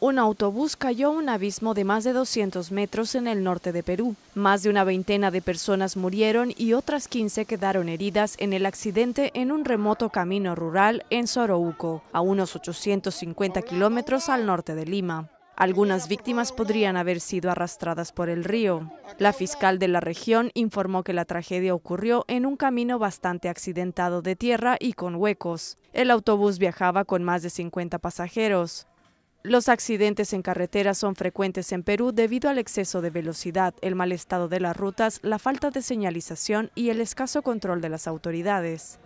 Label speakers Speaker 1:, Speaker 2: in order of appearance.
Speaker 1: un autobús cayó a un abismo de más de 200 metros en el norte de Perú. Más de una veintena de personas murieron y otras 15 quedaron heridas en el accidente en un remoto camino rural en Sorouco, a unos 850 kilómetros al norte de Lima. Algunas víctimas podrían haber sido arrastradas por el río. La fiscal de la región informó que la tragedia ocurrió en un camino bastante accidentado de tierra y con huecos. El autobús viajaba con más de 50 pasajeros. Los accidentes en carretera son frecuentes en Perú debido al exceso de velocidad, el mal estado de las rutas, la falta de señalización y el escaso control de las autoridades.